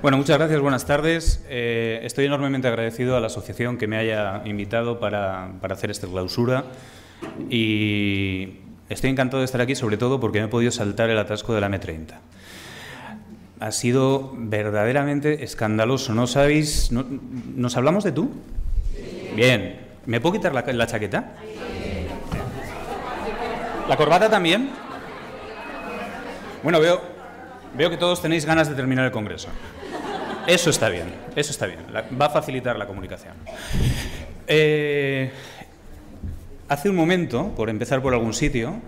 Bueno, muchas gracias, buenas tardes. Eh, estoy enormemente agradecido a la asociación que me haya invitado para, hacer esta clausura y estoy encantado de estar aquí, sobre todo porque me he podido saltar el atasco de la M30. Ha sido verdaderamente escandaloso. ¿No sabéis? ¿Nos hablamos de tú? Bien. ¿Me puedo quitar la, chaqueta? ¿La corbata también? Bueno, veo, veo que todos tenéis ganas de terminar el Congreso. Eso está bien, eso está bien. va a facilitar la comunicación. Eh, hace un momento, por empezar por algún sitio,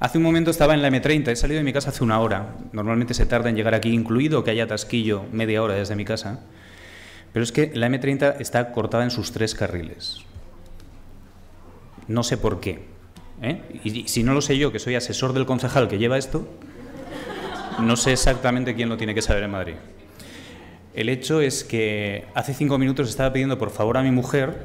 hace un momento estaba en la M30, he salido de mi casa hace una hora. Normalmente se tarda en llegar aquí, incluido que haya tasquillo media hora desde mi casa. Pero es que la M30 está cortada en sus tres carriles. No sé por qué. ¿eh? Y si no lo sé yo, que soy asesor del concejal que lleva esto, no sé exactamente quién lo tiene que saber en Madrid. El hecho es que hace cinco minutos estaba pidiendo por favor a mi mujer,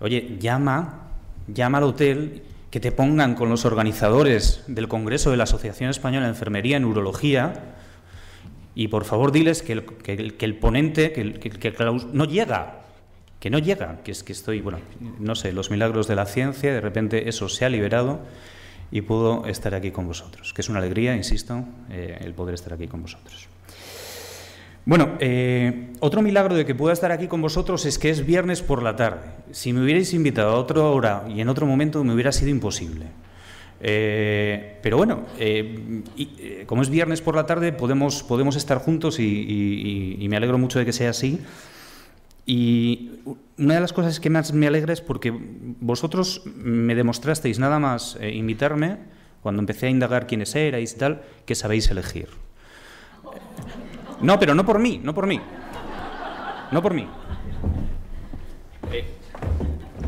oye, llama, llama al hotel, que te pongan con los organizadores del Congreso de la Asociación Española de Enfermería en Neurología y por favor diles que el, ponente, que, el, que Klaus, no llega, que no llega, que es que estoy, bueno, no sé, los milagros de la ciencia, de repente eso se ha liberado y puedo estar aquí con vosotros, que es una alegría, insisto, eh, el poder estar aquí con vosotros. Bueno, eh, otro milagro de que pueda estar aquí con vosotros es que es viernes por la tarde. Si me hubierais invitado a otra hora y en otro momento me hubiera sido imposible. Eh, pero bueno, eh, como es viernes por la tarde podemos, podemos estar juntos y, me alegro mucho de que sea así. Y una de las cosas que más me alegra es porque vosotros me demostrasteis nada más invitarme, cuando empecé a indagar quiénes erais y tal, que sabéis elegir. No, pero no por mí, no por mí. No por mí. Eh.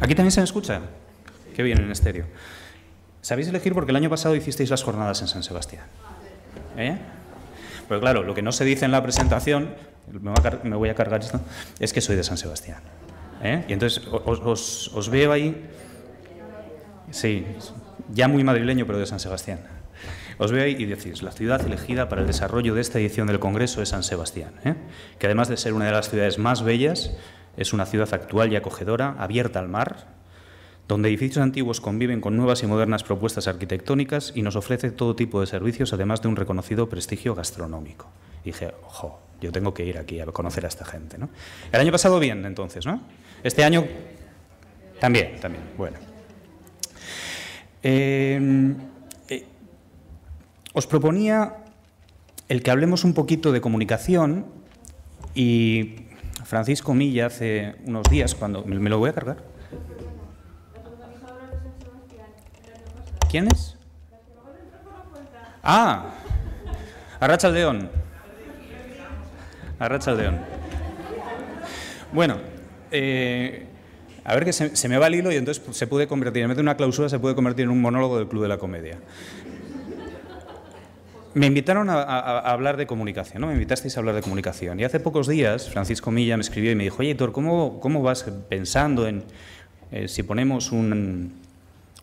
¿Aquí también se me escucha? Qué bien, en estéreo. Sabéis elegir porque el año pasado hicisteis las jornadas en San Sebastián. ¿Eh? Pero pues claro, lo que no se dice en la presentación, me voy a cargar esto, es que soy de San Sebastián. ¿Eh? Y entonces os, os veo ahí, sí, ya muy madrileño, pero de San Sebastián. Os veo ahí y decís, la ciudad elegida para el desarrollo de esta edición del Congreso es San Sebastián, ¿eh? que además de ser una de las ciudades más bellas, es una ciudad actual y acogedora, abierta al mar, donde edificios antiguos conviven con nuevas y modernas propuestas arquitectónicas y nos ofrece todo tipo de servicios, además de un reconocido prestigio gastronómico. Y dije, ojo, yo tengo que ir aquí a conocer a esta gente. El año pasado bien, entonces, ¿no? Este año también, también, bueno. Em, os proponía el que hablemos un poquito de comunicación y Francisco Milla hace unos días, cuando me lo voy a cargar. ¿Quién es? Ah, Arracha León. Arracha León. Bueno, eh, a ver que se, me va el hilo y entonces se puede convertir, en vez una clausura, se puede convertir en un monólogo del Club de la Comedia. Me invitaron a, hablar de comunicación, ¿no? Me invitasteis a hablar de comunicación. Y hace pocos días Francisco Milla me escribió y me dijo, oye, Héctor, ¿cómo, ¿cómo, vas pensando en eh, si ponemos un,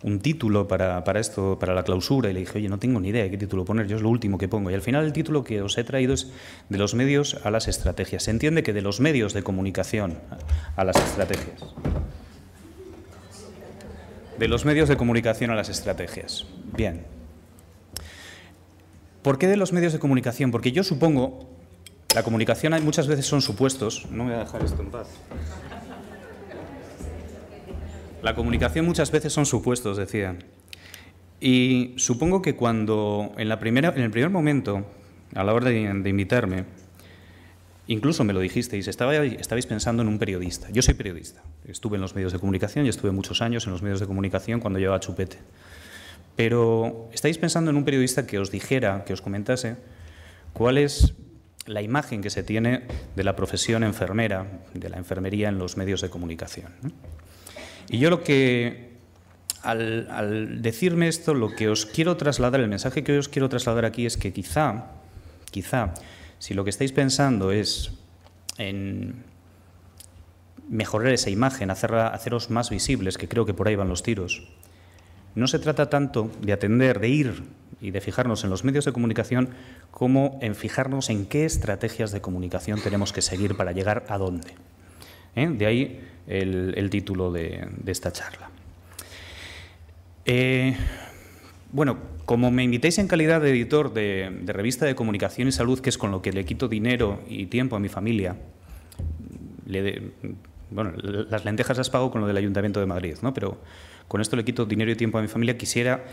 un título para, para, esto, para la clausura? Y le dije, oye, no tengo ni idea de qué título poner, yo es lo último que pongo. Y al final el título que os he traído es de los medios a las estrategias. Se entiende que de los medios de comunicación a las estrategias. De los medios de comunicación a las estrategias. Bien, ¿Por qué de los medios de comunicación? Porque yo supongo, la comunicación muchas veces son supuestos, no voy a dejar esto en paz. La comunicación muchas veces son supuestos, decían. Y supongo que cuando, en, la primera, en el primer momento, a la hora de, invitarme, Incluso me lo dijisteis, estabais pensando en un periodista. Yo soy periodista. Estuve en los medios de comunicación y estuve muchos años en los medios de comunicación cuando llevaba chupete. Pero estáis pensando en un periodista que os dijera, que os comentase, cuál es la imagen que se tiene de la profesión enfermera, de la enfermería en los medios de comunicación. Y yo lo que, al, decirme esto, lo que os quiero trasladar, el mensaje que os quiero trasladar aquí es que quizá, quizá, si lo que estáis pensando es en mejorar esa imagen, haceros más visibles, que creo que por ahí van los tiros, no se trata tanto de atender, de ir y de fijarnos en los medios de comunicación como en fijarnos en qué estrategias de comunicación tenemos que seguir para llegar a dónde. ¿eh? De ahí el, título de, esta charla. Eh, bueno, como me invitéis en calidad de editor de, revista de comunicación y salud, que es con lo que le quito dinero y tiempo a mi familia, bueno, las lentejas las pago con lo del Ayuntamiento de Madrid, ¿no? con esto le quito dinero y tiempo a mi familia, quisiera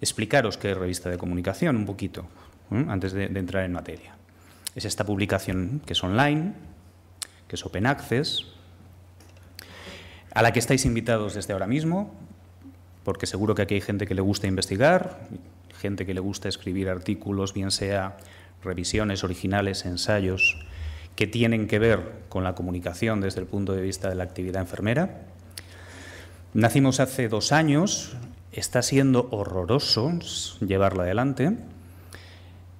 explicaros qué es revista de comunicación un poquito, antes de entrar en materia. Es esta publicación que es online, que es open access, a la que estáis invitados desde ahora mismo, porque seguro que aquí hay gente que le gusta investigar, gente que le gusta escribir artículos, bien sea revisiones originales, ensayos, que tienen que ver con la comunicación desde el punto de vista de la actividad enfermera. Nacimos hace dos años, está siendo horroroso llevarla adelante.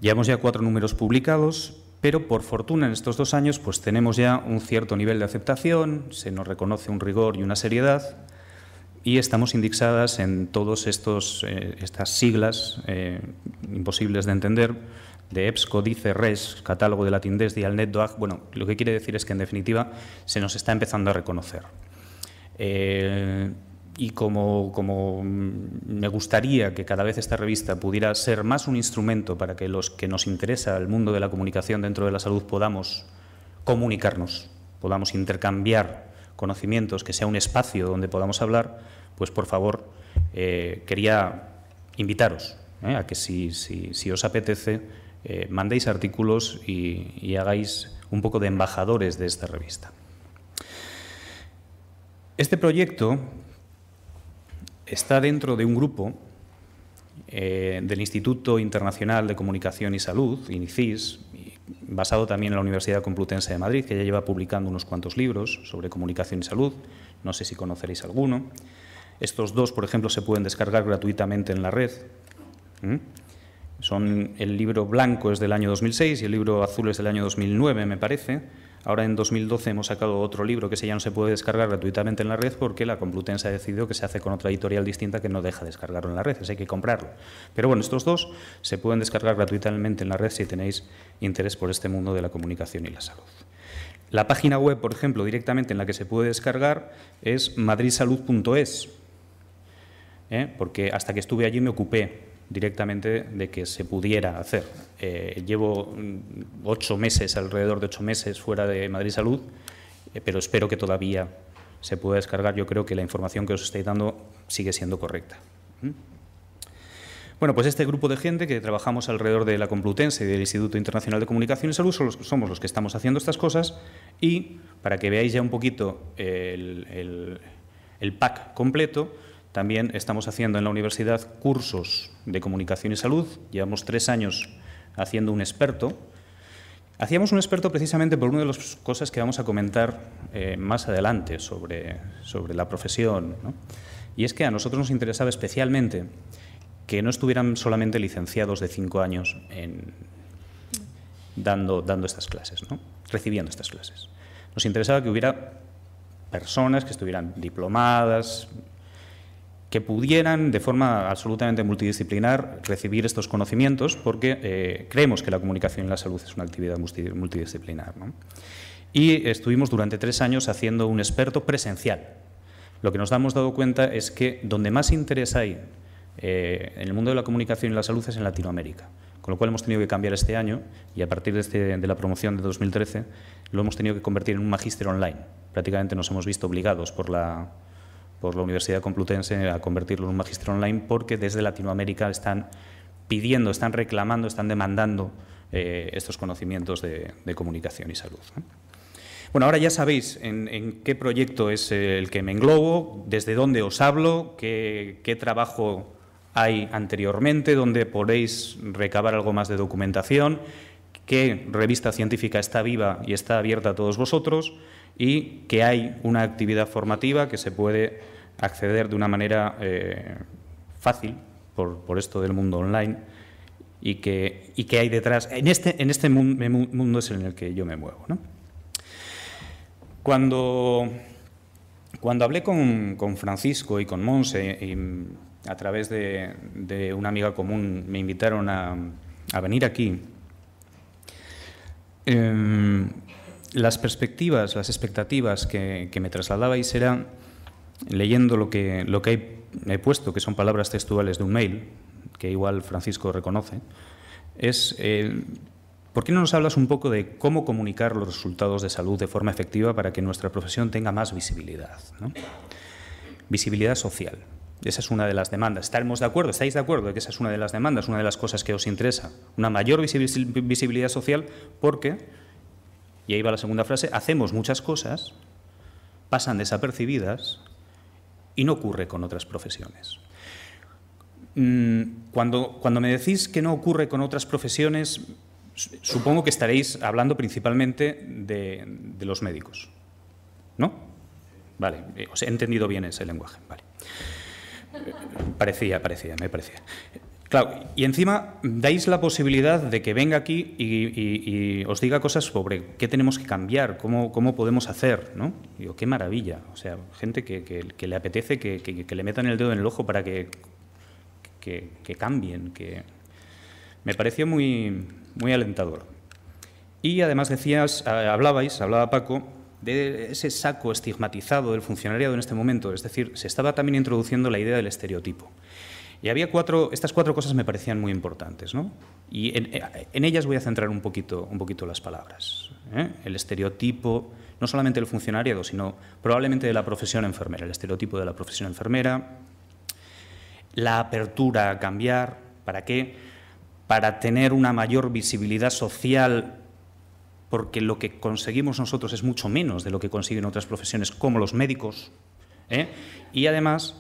Llevamos ya cuatro números publicados, pero por fortuna en estos dos años pues tenemos ya un cierto nivel de aceptación, se nos reconoce un rigor y una seriedad y estamos indexadas en todas eh, estas siglas eh, imposibles de entender de EBSCO, DICE, RES, Catálogo de Latindés, Dialnet, DOAG. Bueno, lo que quiere decir es que en definitiva se nos está empezando a reconocer. Eh, y como, me gustaría que cada vez esta revista pudiera ser más un instrumento para que los que nos interesa el mundo de la comunicación dentro de la salud podamos comunicarnos, podamos intercambiar conocimientos, que sea un espacio donde podamos hablar, pues por favor, eh, quería invitaros eh, a que si, os apetece, mandéis artículos y hagáis un poco de embajadores de esta revista. Este proyecto está dentro de un grupo eh, del Instituto Internacional de Comunicación y Salud, INICIS, basado también en la Universidad Complutense de Madrid, que ya lleva publicando unos cuantos libros sobre comunicación y salud, no sé si conoceréis alguno. Estos dos, por ejemplo, se pueden descargar gratuitamente en la red. Son, el libro blanco es del año 2006 y el libro azul es del año 2009, me parece. Ahora en 2012 hemos sacado otro libro que ese ya no se puede descargar gratuitamente en la red porque la Complutense ha decidido que se hace con otra editorial distinta que no deja descargarlo en la red, que hay que comprarlo. Pero bueno, estos dos se pueden descargar gratuitamente en la red si tenéis interés por este mundo de la comunicación y la salud. La página web, por ejemplo, directamente en la que se puede descargar es madridsalud.es, ¿eh? porque hasta que estuve allí me ocupé directamente de que se pudiera hacer. Eh, llevo mm, ocho meses, alrededor de ocho meses, fuera de Madrid Salud, eh, pero espero que todavía se pueda descargar. Yo creo que la información que os estoy dando sigue siendo correcta. Bueno, pues este grupo de gente que trabajamos alrededor de la Complutense y del Instituto Internacional de Comunicación y Salud somos los que estamos haciendo estas cosas y para que veáis ya un poquito el, el pack completo, también estamos haciendo en la universidad cursos de comunicación y salud. Llevamos tres años haciendo un experto. Hacíamos un experto precisamente por una de las cosas que vamos a comentar eh, más adelante sobre, sobre la profesión. Y es que a nosotros nos interesaba especialmente que no estuvieran solamente licenciados de cinco años en, dando, dando estas clases, recibiendo estas clases. Nos interesaba que hubiera personas que estuvieran diplomadas, que pudieran de forma absolutamente multidisciplinar recibir estos conocimientos porque eh, creemos que la comunicación y la salud es una actividad multidisciplinar. Y estuvimos durante tres años haciendo un experto presencial. Lo que nos hemos dado cuenta es que donde más interés hay eh, en el mundo de la comunicación y la salud es en Latinoamérica, con lo cual hemos tenido que cambiar este año y a partir de este, la promoción de 2013 lo hemos tenido que convertir en un magíster online. Prácticamente nos hemos visto obligados por la, por la Universidad Complutense a convertirlo en un magíster online porque desde Latinoamérica están pidiendo, están reclamando, están demandando eh, estos conocimientos de, comunicación y salud. Bueno, ahora ya sabéis en, qué proyecto es eh, el que me englobo, desde dónde os hablo, qué, qué trabajo hay anteriormente, dónde podéis recabar algo más de documentación, qué revista científica está viva y está abierta a todos vosotros y que hay una actividad formativa que se puede acceder de una manera eh, fácil por, esto del mundo online y que, que hay detrás, en este, en este mundo, es en el que yo me muevo. Cuando, cuando hablé con, Francisco y con Monse, a través de, una amiga común me invitaron a, venir aquí, em, las perspectivas, las expectativas que, que me trasladabais eran, leyendo lo que, lo que he, puesto, que son palabras textuales de un mail, que igual Francisco reconoce, es, eh, ¿por qué no nos hablas un poco de cómo comunicar los resultados de salud de forma efectiva para que nuestra profesión tenga más visibilidad? Visibilidad social. Esa es una de las demandas. ¿Estamos de acuerdo? ¿Estáis de acuerdo de que esa es una de las demandas, una de las cosas que os interesa? Una mayor visibilidad social porque y ahí va la segunda frase, hacemos muchas cosas, pasan desapercibidas y no ocurre con otras profesiones. Mm, cuando, cuando me decís que no ocurre con otras profesiones, supongo que estaréis hablando principalmente de, los médicos, ¿no? Vale, eh, os he entendido bien ese lenguaje, eh, Parecía, parecía, me parecía. Claro, y encima dais la posibilidad de que venga aquí y, os diga cosas sobre qué tenemos que cambiar, cómo, podemos hacer, ¿no? Digo, qué maravilla. O sea, gente que, le apetece que, le metan el dedo en el ojo para que, cambien. Que... Me pareció muy, muy alentador. Y además decías, hablabais, hablaba Paco, de ese saco estigmatizado del funcionariado en este momento. Es decir, se estaba también introduciendo la idea del estereotipo. Y había cuatro, estas cuatro cosas me parecían muy importantes, ¿no? Y en, ellas voy a centrar un poquito, un poquito las palabras. ¿eh? El estereotipo, no solamente del funcionariado, sino probablemente de la profesión enfermera, el estereotipo de la profesión enfermera, la apertura a cambiar, ¿para qué? Para tener una mayor visibilidad social porque lo que conseguimos nosotros es mucho menos de lo que consiguen otras profesiones como los médicos. ¿eh? Y además,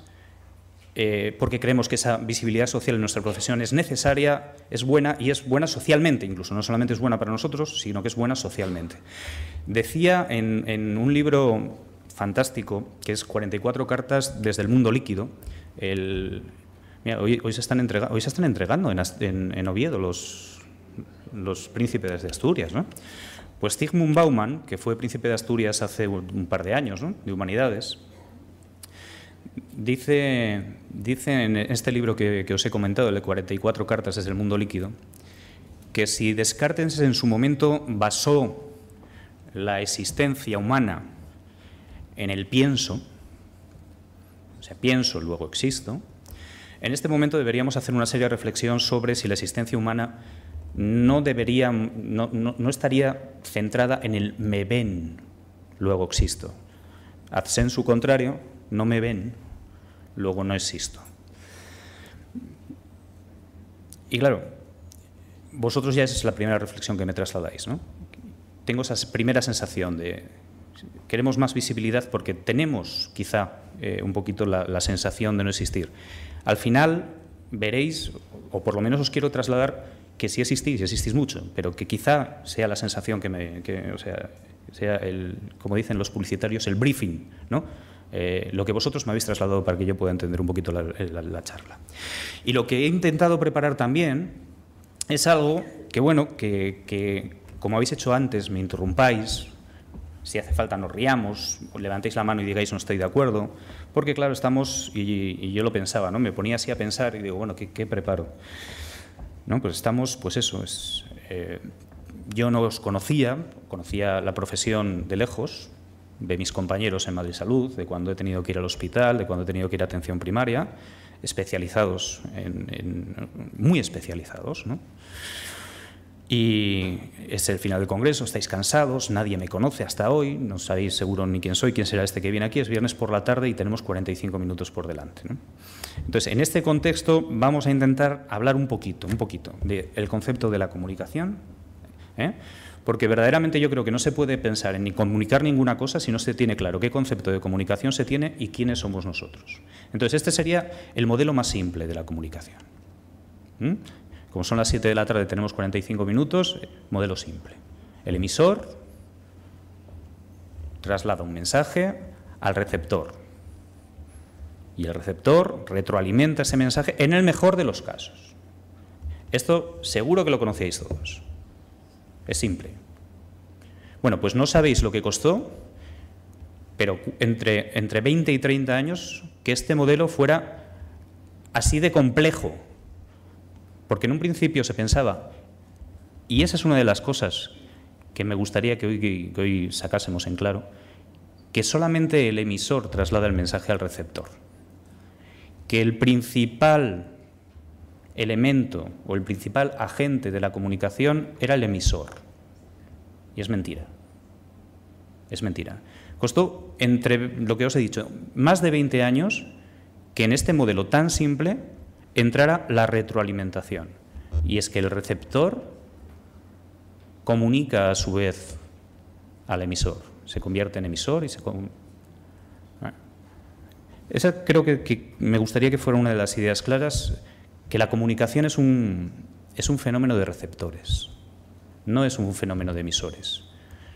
eh, porque creemos que esa visibilidad social en nuestra profesión es necesaria, es buena y es buena socialmente incluso. No solamente es buena para nosotros, sino que es buena socialmente. Decía en, un libro fantástico, que es 44 cartas desde el mundo líquido, hoy, se están entregando en, Oviedo los, príncipes de Asturias, ¿no? Pues Sigmund Bauman, que fue príncipe de Asturias hace un par de años, de Humanidades, Dice, en este libro que, os he comentado, el de 44 cartas es el mundo líquido, que si Descartes en su momento basó la existencia humana en el pienso, o sea, pienso, luego existo, en este momento deberíamos hacer una seria reflexión sobre si la existencia humana no debería, no, estaría centrada en el me ven, luego existo. en su contrario, no me ven, luego no existo. Y claro, vosotros ya esa es la primera reflexión que me trasladáis, ¿no? Tengo esa primera sensación de queremos más visibilidad porque tenemos quizá eh, un poquito la, sensación de no existir. Al final veréis, o por lo menos os quiero trasladar, que sí existís, existís mucho, pero que quizá sea la sensación que me, o sea, sea el, como dicen los publicitarios, el briefing, ¿no? Eh, lo que vosotros me habéis trasladado para que yo pueda entender un poquito la, eh, charla. Y lo que he intentado preparar también es algo que, bueno, que, como habéis hecho antes, me interrumpáis, si hace falta nos riamos, levantéis la mano y digáis no estoy de acuerdo, porque claro, estamos, y, yo lo pensaba, ¿no? Me ponía así a pensar y digo, bueno, ¿qué, preparo? ¿No? Pues estamos, pues eso, es, eh, yo no os conocía, conocía la profesión de lejos, de mis compañeros en Madrid Salud, de cuando he tenido que ir al hospital, de cuando he tenido que ir a atención primaria, especializados, muy especializados. ¿no? Y es el final del Congreso, estáis cansados, nadie me conoce hasta hoy, no sabéis seguro ni quién soy, quién será este que viene aquí, es viernes por la tarde y tenemos 45 minutos por delante. Entonces, en este contexto vamos a intentar hablar un poquito, un poquito, del concepto de la comunicación. ¿eh? porque verdaderamente yo creo que no se puede pensar en ni comunicar ninguna cosa si no se tiene claro qué concepto de comunicación se tiene y quiénes somos nosotros. Entonces, este sería el modelo más simple de la comunicación. ¿Mm? Como son las 7 de la tarde, tenemos 45 minutos, eh, modelo simple. El emisor traslada un mensaje al receptor y el receptor retroalimenta ese mensaje en el mejor de los casos. Esto seguro que lo conocíais todos. Es simple. Bueno, pues no sabéis lo que costó, pero entre, entre 20 y 30 años, que este modelo fuera así de complejo. Porque en un principio se pensaba, y esa es una de las cosas que me gustaría que hoy, que hoy sacásemos en claro, que solamente el emisor traslada el mensaje al receptor. Que el principal elemento o el principal agente de la comunicación era el emisor. Y es mentira. Es mentira. Costó, entre lo que os he dicho, más de 20 años que en este modelo tan simple entrara la retroalimentación. Y es que el receptor comunica a su vez al emisor. Se convierte en emisor y se... ¿eh? Esa creo que, que me gustaría que fuera una de las ideas claras que la comunicación es un, es un fenómeno de receptores, no es un fenómeno de emisores.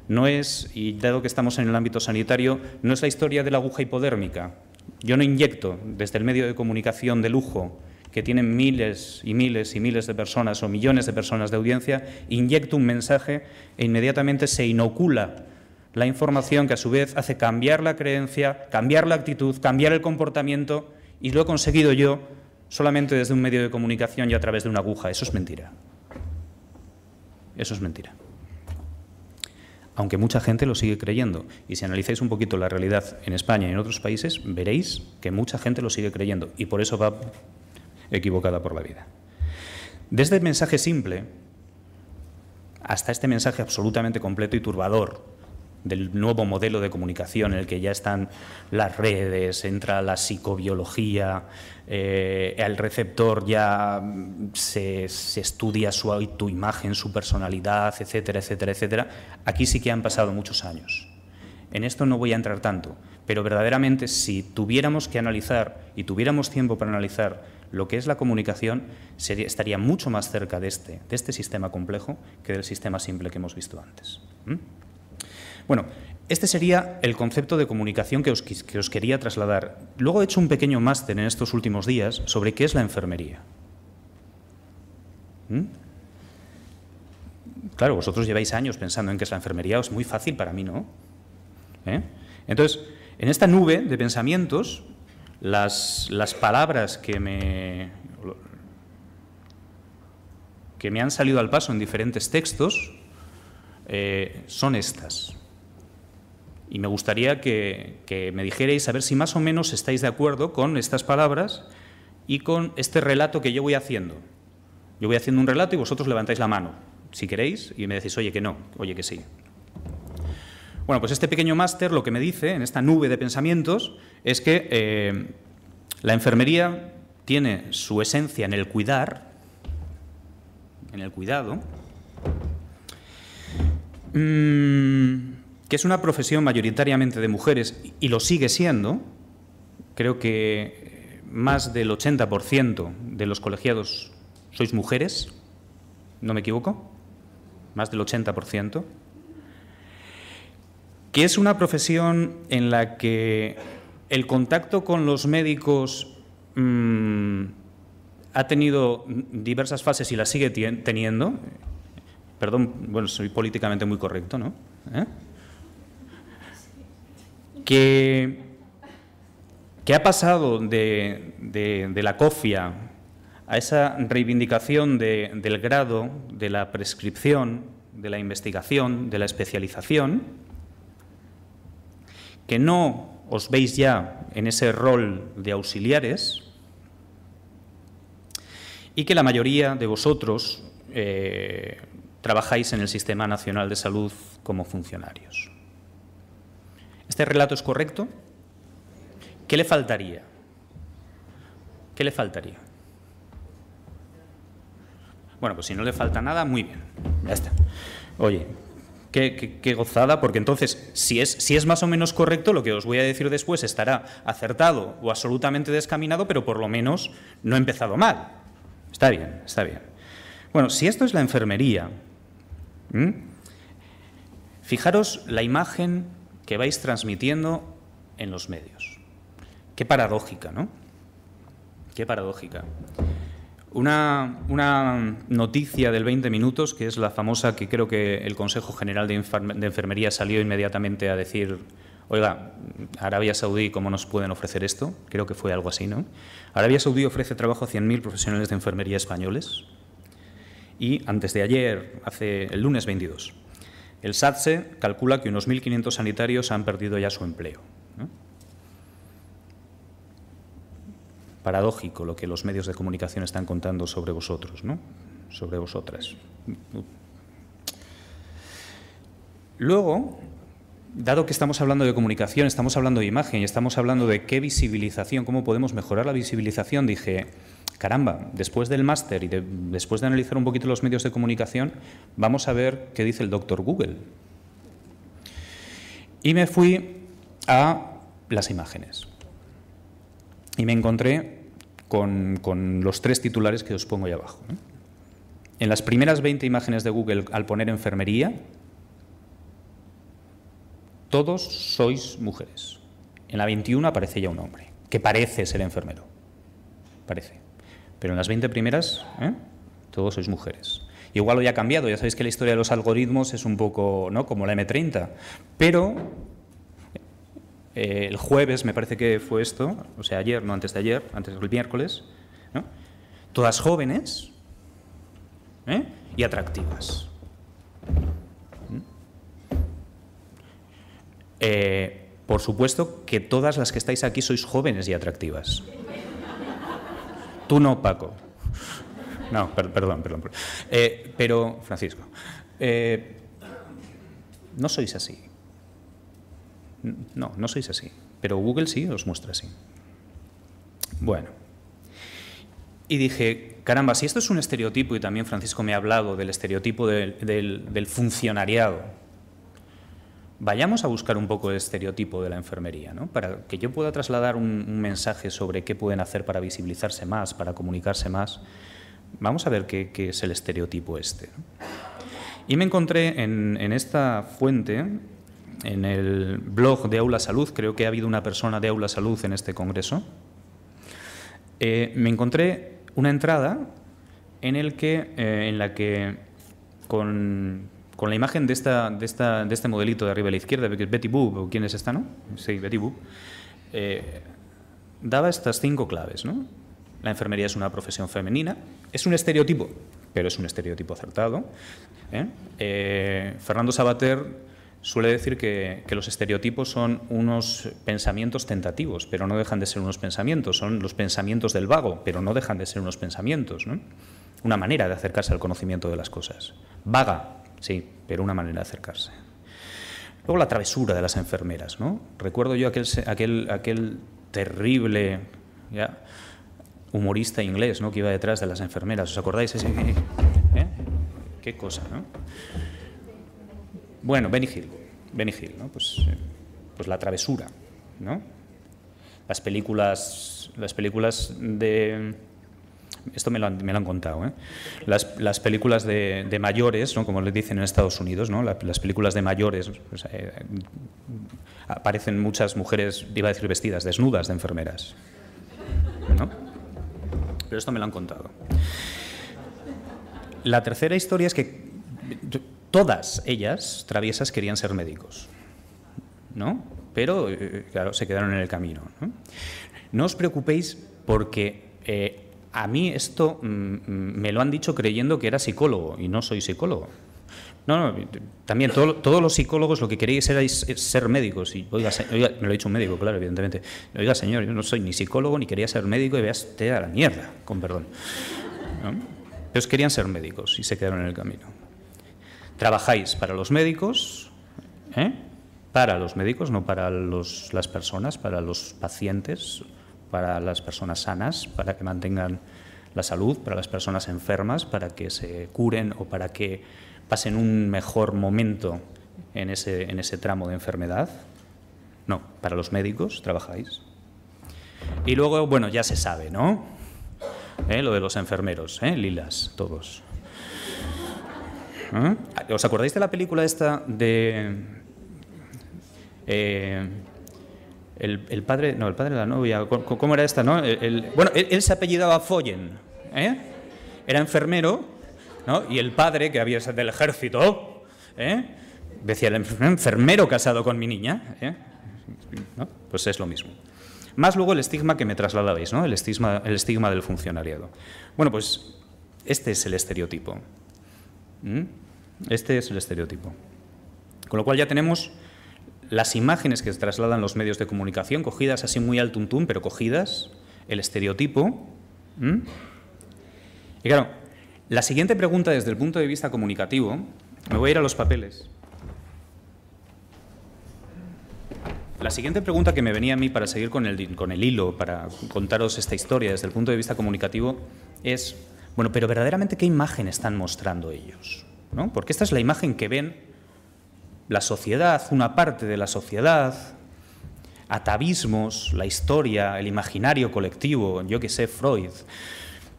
No es, y dado que estamos en el ámbito sanitario, no es la historia de la aguja hipodérmica. Yo no inyecto desde el medio de comunicación de lujo que tienen miles y miles y miles de personas o millones de personas de audiencia, inyecto un mensaje e inmediatamente se inocula la información que a su vez hace cambiar la creencia, cambiar la actitud, cambiar el comportamiento y lo he conseguido yo solamente desde un medio de comunicación y a través de una aguja. Eso es mentira. Eso es mentira. Aunque mucha gente lo sigue creyendo. Y si analizáis un poquito la realidad en España y en otros países, veréis que mucha gente lo sigue creyendo y por eso va equivocada por la vida. Desde el mensaje simple hasta este mensaje absolutamente completo y turbador del nuevo modelo de comunicación en el que ya están las redes, entra la psicobiología, eh, el receptor ya mm, se, estudia su tu imagen, su personalidad, etcétera, etcétera, etcétera. Aquí sí que han pasado muchos años. En esto no voy a entrar tanto, pero verdaderamente si tuviéramos que analizar y tuviéramos tiempo para analizar lo que es la comunicación, estaría mucho más cerca este, de este, sistema complejo que del sistema simple que hemos visto antes. Bueno, este sería el concepto de comunicación que os, quería trasladar. Luego he hecho un pequeño máster en estos últimos días sobre qué es la enfermería. ¿Mm? Claro, vosotros lleváis años pensando en qué es la enfermería, es muy fácil para mí, ¿no? ¿Eh? Entonces, en esta nube de pensamientos, las, palabras que me, que me han salido al paso en diferentes textos eh, son estas. Y me gustaría que, me dijerais a ver si más o menos estáis de acuerdo con estas palabras y con este relato que yo voy haciendo. Yo voy haciendo un relato y vosotros levantáis la mano, si queréis, y me decís, oye, que no, oye, que sí. Bueno, pues este pequeño máster lo que me dice, en esta nube de pensamientos, es que eh, la enfermería tiene su esencia en el cuidar, en el cuidado. Mm, que es una profesión mayoritariamente de mujeres y lo sigue siendo, creo que eh, más del 80% de los colegiados sois mujeres, no me equivoco, más del 80%, que es una profesión en la que el contacto con los médicos mm, ha tenido diversas fases y la sigue teniendo. Perdón, bueno, soy políticamente muy correcto, ¿no? ¿Eh? que, ha pasado de, la cofia a esa reivindicación del grado, de la prescripción, de la investigación, de la especialización, que no os veis ya en ese rol de auxiliares y que la mayoría de vosotros eh, trabajáis en el Sistema Nacional de Salud como funcionarios. ¿Este relato es correcto? ¿Qué le faltaría? ¿Qué le faltaría? Bueno, pues si no le falta nada, muy bien, ya está. Oye, Qué, gozada, porque entonces, si es, si es más o menos correcto, lo que os voy a decir después estará acertado o absolutamente descaminado, pero por lo menos no he empezado mal. Está bien, está bien. Bueno, si esto es la enfermería, fijaros la imagen que vais transmitiendo en los medios. Qué paradójica, ¿no? Qué paradójica. Una, una, noticia del 20 minutos, que es la famosa que creo que el Consejo General de, Enfermería salió inmediatamente a decir, oiga, Arabia Saudí, ¿cómo nos pueden ofrecer esto? Creo que fue algo así, ¿no? Arabia Saudí ofrece trabajo a 100.000 profesionales de enfermería españoles. Y antes de ayer, hace el lunes 22, el SATSE calcula que unos 1.500 sanitarios han perdido ya su empleo. Paradójico lo que los medios de comunicación están contando sobre vosotros, ¿no? sobre vosotras. Luego, dado que estamos hablando de comunicación, estamos hablando de imagen y estamos hablando de qué visibilización, cómo podemos mejorar la visibilización, dije, caramba, después del máster y después de analizar un poquito los medios de comunicación, vamos a ver qué dice el doctor Google. Y me fui a las imágenes. Y me encontré con, los tres titulares que os pongo ahí abajo. En las primeras 20 imágenes de Google, al poner enfermería, todos sois mujeres. En la 21 aparece ya un hombre, que parece ser enfermero. Parece. Pero en las 20 primeras, ¿eh? todos sois mujeres. Igual hoy ha cambiado, ya sabéis que la historia de los algoritmos es un poco ¿no? como la M30, pero eh, el jueves me parece que fue esto, o sea, ayer, no antes de ayer, antes del miércoles, todas jóvenes ¿eh? y atractivas. ¿Mm? por supuesto que todas las que estáis aquí sois jóvenes y atractivas. Tú no, Paco. No, perdón, perdón. Eh, pero, Francisco, eh, no sois así. No, no sois así. Pero Google sí os muestra así. Bueno. Y dije, caramba, si esto es un estereotipo, y también Francisco me ha hablado del estereotipo del funcionariado, vayamos a buscar un poco el estereotipo de la enfermería, ¿no? para que yo pueda trasladar un, mensaje sobre qué pueden hacer para visibilizarse más, para comunicarse más. Vamos a ver qué, es el estereotipo este. Y me encontré en, esta fuente en el blog de Aula Salud, creo que ha habido una persona de Aula Salud en este congreso, eh, me encontré una entrada en, eh, en la que con, con la imagen de, esta, de, este modelito de arriba a la izquierda, que Betty Boop, quién es esta, ¿no? Sí, Betty Boop, eh, daba estas cinco claves, ¿no? La enfermería es una profesión femenina, es un estereotipo, pero es un estereotipo acertado. ¿eh? Eh, Fernando Sabater suele decir que, los estereotipos son unos pensamientos tentativos, pero no dejan de ser unos pensamientos, son los pensamientos del vago, pero no dejan de ser unos pensamientos, Una manera de acercarse al conocimiento de las cosas. Vaga, sí, pero una manera de acercarse. Luego la travesura de las enfermeras, ¿no? Recuerdo yo aquel, aquel, aquel terrible humorista inglés ¿no? que iba detrás de las enfermeras. ¿Os acordáis ese? Eh? ¿Eh? ¿Qué cosa, no? Bueno, Benny Hill. Benny Hill, ¿no? Pues, eh, pues la travesura, ¿no? Las películas, las películas de esto me lo han, contado. Las, películas de, mayores, ¿no? como les pues, dicen eh, en Estados Unidos, las, películas de mayores aparecen muchas mujeres, iba a decir vestidas, desnudas de enfermeras. Pero esto me lo han contado. La tercera historia es que todas ellas, traviesas, querían ser médicos. ¿No? Pero, eh, claro, se quedaron en el camino. No, os preocupéis porque eh, a mí esto mm, mm, me lo han dicho creyendo que era psicólogo y no soy psicólogo. No, no, también todos los psicólogos lo que queréis era ser médicos. Y, oiga, me lo ha dicho un médico, claro, evidentemente. Oiga, señor, yo no soy ni psicólogo ni quería ser médico y veas, te a la mierda, con perdón. ¿No? Ellos querían ser médicos y se quedaron en el camino. Trabajáis para los médicos, ¿eh? para los médicos, no para las personas, para los pacientes, para las personas sanas, para que mantengan la salud, para las personas enfermas, para que se curen o para que pasen un mejor momento en ese, en ese tramo de enfermedad. No, para los médicos trabajáis. Y luego, bueno, ya se sabe, ¿no? ¿Eh? Lo de los enfermeros, ¿eh? lilas, todos. ¿Eh? ¿Os acordáis de la película esta de... Eh, el, padre, no, el padre de la novia, ¿cómo era esta, no? bueno, él, se apellidaba Follen, ¿eh? Era enfermero, Y el padre, que había sido del ejército, ¿eh? Decía, el enfermero casado con mi niña, ¿eh? Pues es lo mismo. Más luego el estigma que me trasladabais, ¿no? El estigma, el estigma del funcionariado. Bueno, pues este es el estereotipo. Este es el estereotipo. Con lo cual ya tenemos las imágenes que se trasladan los medios de comunicación, cogidas así muy al tuntún, pero cogidas, el estereotipo. Y claro, la siguiente pregunta desde el punto de vista comunicativo, me voy a ir a los papeles. La siguiente pregunta que me venía a mí para seguir con el, con el hilo, para contaros esta historia desde el punto de vista comunicativo, es, bueno, pero verdaderamente qué imagen están mostrando ellos, ¿no? Porque esta es la imagen que ven la sociedad, una parte de la sociedad, atavismos, la historia, el imaginario colectivo, yo que sé, Freud.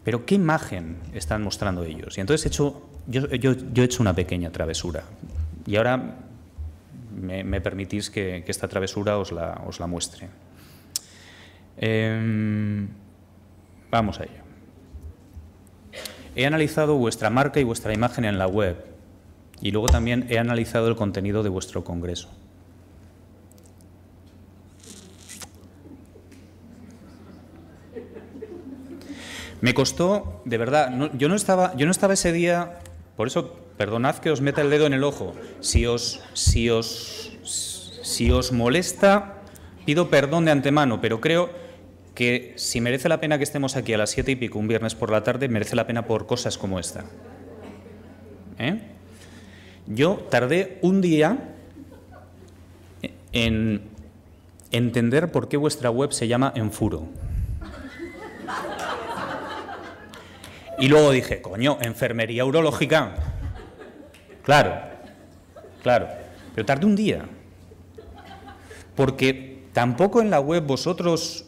Pero ¿qué imagen están mostrando ellos? Y entonces hecho, yo, he hecho una pequeña travesura. Y ahora me, permitís que, esta travesura os la, muestre. Em, vamos a ello. He analizado vuestra marca y vuestra imagen en la web y luego también he analizado el contenido de vuestro Congreso. Me costó, de verdad, yo, no estaba, yo no estaba ese día, por eso perdonad que os meta el dedo en el ojo. Si os, si os, si os molesta, pido perdón de antemano, pero creo que si merece la pena que estemos aquí a las siete y pico un viernes por la tarde, merece la pena por cosas como esta. ¿Eh? Yo tardé un día en entender por qué vuestra web se llama Enfuro. Y luego dije, coño, enfermería urológica. Claro, claro. Pero tardé un día. Porque tampoco en la web vosotros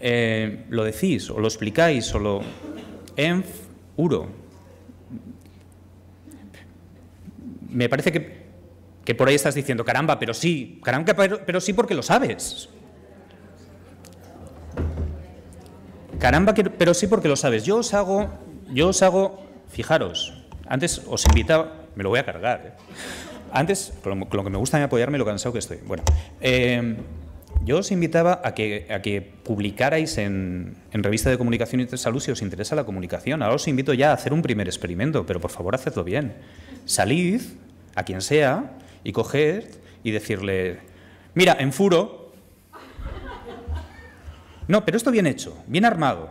eh, lo decís, o lo explicáis, o lo... me parece que, por ahí estás diciendo, caramba, pero sí, caramba, pero, sí porque lo sabes. Caramba, pero sí porque lo sabes. Yo os hago, yo os hago, fijaros, antes os invitaba, me lo voy a cargar. ¿eh? Antes, con lo, que me gusta apoyarme, lo cansado que estoy. Bueno, eh, yo os invitaba a que, a que publicarais en, Revista de Comunicación y Salud si os interesa la comunicación. Ahora os invito ya a hacer un primer experimento, pero por favor hacedlo bien. Salid a quien sea y coged y decirle, mira, en furo. No, pero esto bien hecho, bien armado.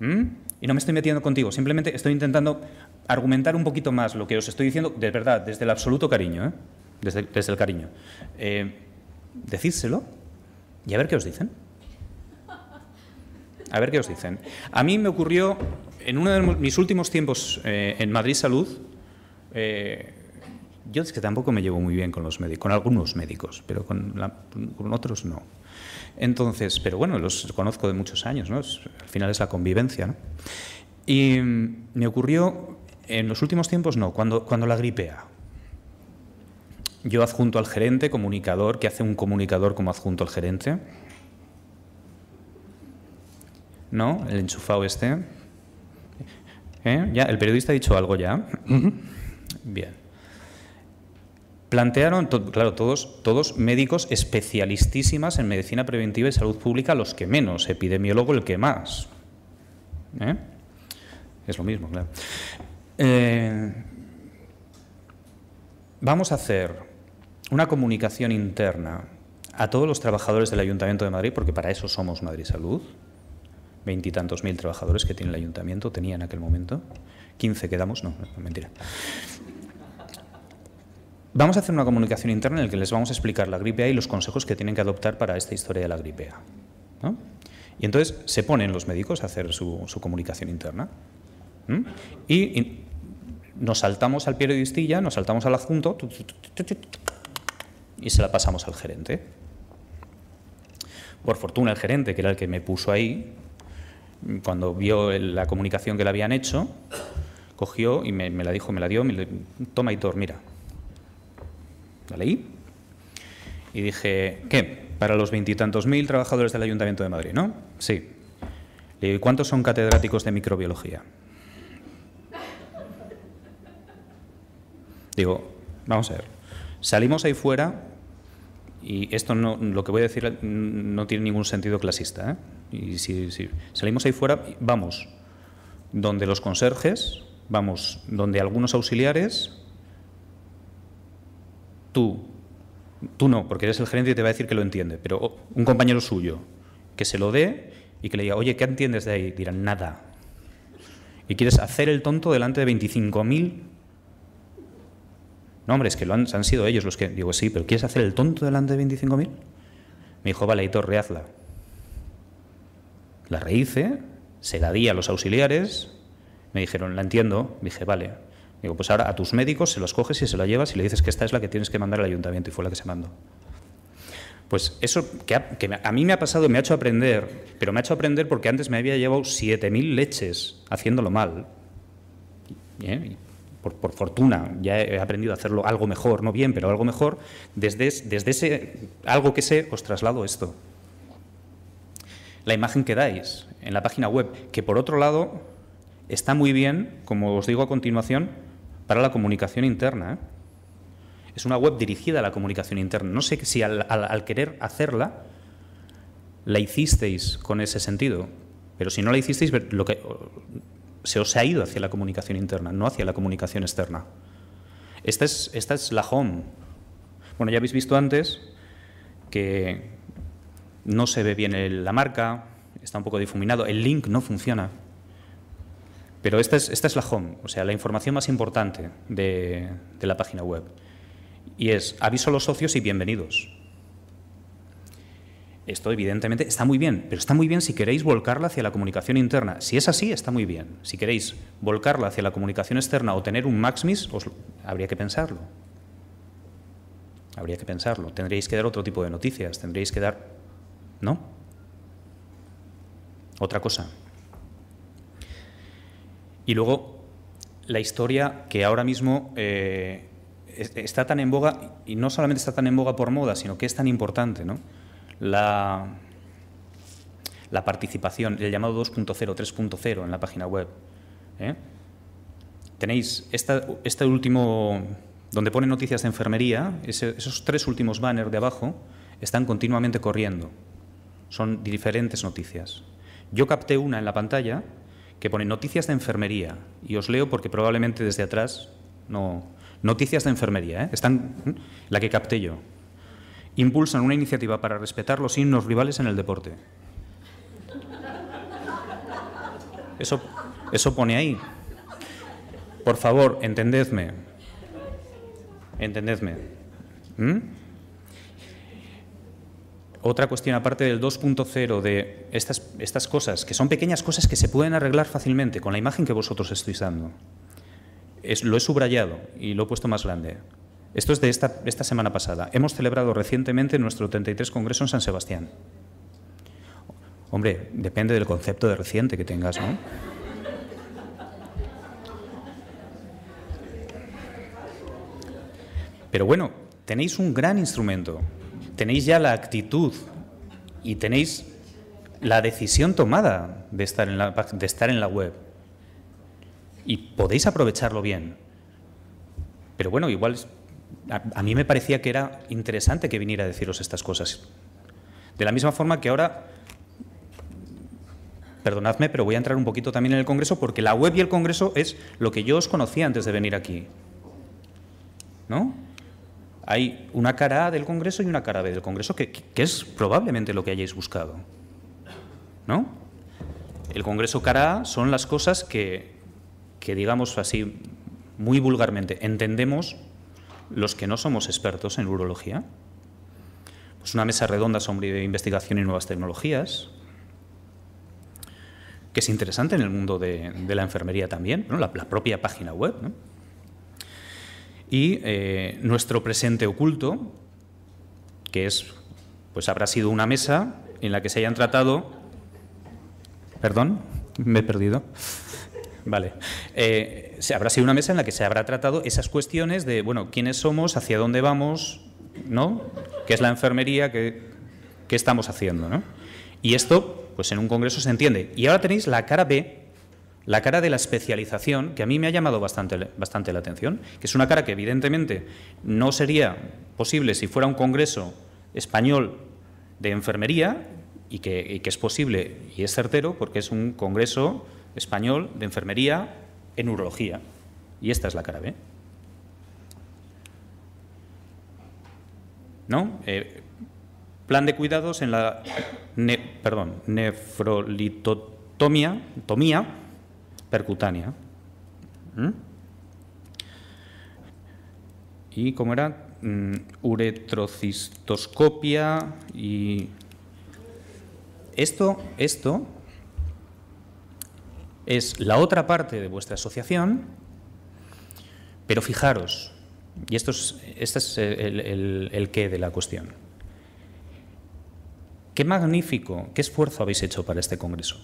¿Mm? Y no me estoy metiendo contigo, simplemente estoy intentando argumentar un poquito más lo que os estoy diciendo, de verdad, desde el absoluto cariño, ¿eh? desde, el cariño. Eh, decírselo y a ver qué os dicen. A ver qué os dicen. A mí me ocurrió en uno de mis últimos tiempos eh, en Madrid Salud. Eh, yo es que tampoco me llevo muy bien con los médicos, con algunos médicos, pero con, otros no. Entonces, pero bueno, los conozco de muchos años, ¿no? al final es la convivencia, Y mm, me ocurrió en los últimos tiempos, no, cuando, cuando la gripea yo adjunto al gerente, comunicador, ¿qué hace un comunicador como adjunto al gerente? ¿No? El enchufado este. ¿Eh? ¿Ya? ¿El periodista ha dicho algo ya? Bien. Plantearon, claro, todos, todos médicos especialistísimas en medicina preventiva y salud pública, los que menos, epidemiólogo el que más. ¿Eh? Es lo mismo, claro. Eh, vamos a hacer una comunicación interna a todos los trabajadores del Ayuntamiento de Madrid, porque para eso somos Madrid Salud, veintitantos mil trabajadores que tiene el Ayuntamiento, tenía en aquel momento, quince quedamos, no, mentira. Vamos a hacer una comunicación interna en la que les vamos a explicar la gripe A y los consejos que tienen que adoptar para esta historia de la gripe A. Y entonces se ponen los médicos a hacer su, comunicación interna. Y, nos saltamos al periodistilla, nos saltamos al adjunto, y se la pasamos al gerente. Por fortuna el gerente, que era el que me puso ahí, cuando vio la comunicación que le habían hecho, cogió y me, la dijo, me la dio, me toma y mira. La leí y dije, ¿qué? Para los veintitantos mil trabajadores del Ayuntamiento de Madrid, ¿no? Sí. Le digo, ¿y cuántos son catedráticos de microbiología? Digo, vamos a ver. Salimos ahí fuera y esto no, lo que voy a decir no tiene ningún sentido clasista. ¿eh? Y si, salimos ahí fuera, vamos donde los conserjes, vamos donde algunos auxiliares, tú, tú no, porque eres el gerente y te va a decir que lo entiende, pero un compañero suyo que se lo dé y que le diga, oye, ¿qué entiendes de ahí? Dirán, nada. Y quieres hacer el tonto delante de 25.000 no, hombre, es que lo han, sido ellos los que... Digo, sí, pero ¿quieres hacer el tonto delante de 25.000? Me dijo, vale, Hitor, rehazla. La rehice, se la di a los auxiliares, me dijeron, la entiendo, dije, vale. Digo, pues ahora a tus médicos se los coges y se la llevas y le dices que esta es la que tienes que mandar al ayuntamiento y fue la que se mandó. Pues eso que a, mí me ha pasado, me ha hecho aprender, pero me ha hecho aprender porque antes me había llevado 7.000 leches haciéndolo mal. ¿eh? por, fortuna, ya he aprendido a hacerlo algo mejor, no bien, pero algo mejor, desde, desde ese algo que sé os traslado esto. La imagen que dais en la página web, que por otro lado está muy bien, como os digo a continuación, para la comunicación interna. ¿eh? Es una web dirigida a la comunicación interna. No sé si al, al querer hacerla la hicisteis con ese sentido, pero si no la hicisteis, lo que, se os ha ido hacia la comunicación interna, no hacia la comunicación externa. Esta es, esta es la home. Bueno, ya habéis visto antes que no se ve bien la marca, está un poco difuminado, el link no funciona. Pero esta es, esta es la home, o sea, la información más importante de, de la página web. Y es aviso a los socios y bienvenidos. Esto, evidentemente, está muy bien, pero está muy bien si queréis volcarla hacia la comunicación interna. Si es así, está muy bien. Si queréis volcarla hacia la comunicación externa o tener un maximis, os, habría que pensarlo. Habría que pensarlo. Tendréis que dar otro tipo de noticias, tendréis que dar... ¿No? Otra cosa. Y luego, la historia que ahora mismo... Eh, está tan en boga, y no solamente está tan en boga por moda, sino que es tan importante, ¿no? la, participación, el llamado 2.0, 3.0 en la página web. ¿eh? Tenéis esta, este último, donde pone noticias de enfermería, esos tres últimos banners de abajo están continuamente corriendo. Son diferentes noticias. Yo capté una en la pantalla que pone noticias de enfermería y os leo porque probablemente desde atrás no... Noticias de enfermería, ¿eh? Están, la que capté yo impulsan una iniciativa para respetar los himnos rivales en el deporte. Eso, pone ahí. Por favor, entendedme. Entendedme. ¿Mm? Otra cuestión aparte del 2.0 de estas, cosas, que son pequeñas cosas que se pueden arreglar fácilmente con la imagen que vosotros estáis dando. lo he subrayado y lo he puesto más grande. Esto es de esta, semana pasada. Hemos celebrado recientemente nuestro 33 Congreso en San Sebastián. Hombre, depende del concepto de reciente que tengas, ¿no? Pero bueno, tenéis un gran instrumento, tenéis ya la actitud y tenéis la decisión tomada de estar en la, de estar en la web. Y podéis aprovecharlo bien. Pero bueno, igual a, mí me parecía que era interesante que viniera a deciros estas cosas. De la misma forma que ahora perdonadme, pero voy a entrar un poquito también en el Congreso porque la web y el Congreso es lo que yo os conocía antes de venir aquí. ¿No? Hay una cara A del Congreso y una cara B del Congreso, que, es probablemente lo que hayáis buscado. ¿No? El Congreso cara A son las cosas que, que digamos así muy vulgarmente, entendemos los que no somos expertos en urología. Pues una mesa redonda sobre investigación y nuevas tecnologías, que es interesante en el mundo de, la enfermería también, la, propia página web. Y eh, nuestro presente oculto, que es, pues habrá sido una mesa en la que se hayan tratado. Perdón, me he perdido. Vale. Eh, se habrá sido una mesa en la que se habrá tratado esas cuestiones de, bueno, quiénes somos, hacia dónde vamos, ¿no? ¿Qué es la enfermería? ¿Qué, estamos haciendo? ¿no? Y esto, pues en un congreso se entiende. Y ahora tenéis la cara B, la cara de la especialización, que a mí me ha llamado bastante, bastante la atención, que es una cara que evidentemente no sería posible si fuera un congreso español de enfermería y que, y que es posible y es certero porque es un congreso español de enfermería en urología, y esta es la cara B. ¿No? Eh, plan de cuidados en la perdón, nefrolitotomía percutánea. ¿Mm? Y cómo era mm, uretrocistoscopia y esto esto es la otra parte de vuestra asociación, pero fijaros, y esto es, este es el, qué de la cuestión. Qué magnífico, qué esfuerzo habéis hecho para este congreso.